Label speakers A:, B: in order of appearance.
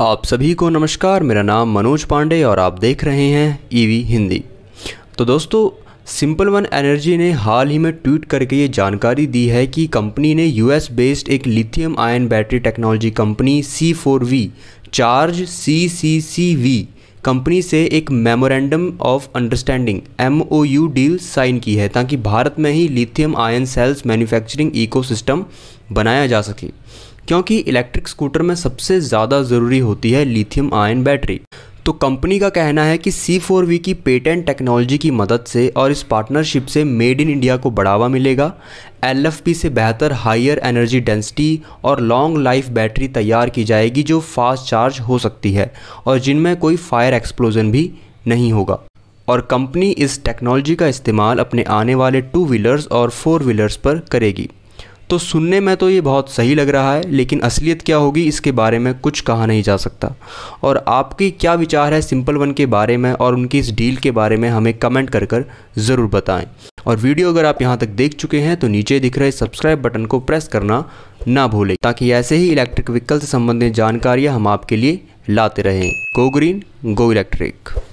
A: आप सभी को नमस्कार मेरा नाम मनोज पांडे और आप देख रहे हैं ईवी हिंदी तो दोस्तों सिंपल वन एनर्जी ने हाल ही में ट्वीट करके ये जानकारी दी है कि कंपनी ने यूएस बेस्ड एक lithium ion battery technology company C four V charge C C C V company से एक memorandum of understanding M O U deal sign की है ताकि भारत में ही lithium ion cells manufacturing ecosystem बनाया जा सके क्योंकि इलेक्ट्रिक स्कूटर में सबसे ज़्यादा ज़रूरी होती है लिथियम आयन बैटरी तो कंपनी का कहना है कि सी फोर वी की पेटेंट टेक्नोलॉजी की मदद से और इस पार्टनरशिप से मेड इन इंडिया को बढ़ावा मिलेगा एल एफ पी से बेहतर हायर एनर्जी डेंसिटी और लॉन्ग लाइफ बैटरी तैयार की जाएगी जो फास्ट चार्ज हो सकती है और जिनमें कोई फायर एक्सप्लोजन भी नहीं होगा और कंपनी इस टेक्नोलॉजी का इस्तेमाल अपने आने वाले टू व्हीलर्स और फोर व्हीलर्स पर करेगी तो सुनने में तो ये बहुत सही लग रहा है लेकिन असलियत क्या होगी इसके बारे में कुछ कहा नहीं जा सकता और आपकी क्या विचार है सिंपल वन के बारे में और उनकी इस डील के बारे में हमें कमेंट कर कर ज़रूर बताएं और वीडियो अगर आप यहाँ तक देख चुके हैं तो नीचे दिख रहे सब्सक्राइब बटन को प्रेस करना ना भूलें ताकि ऐसे ही इलेक्ट्रिक व्हीकल से संबंधित जानकारियाँ हम आपके लिए लाते रहें गो ग्रीन गो इलेक्ट्रिक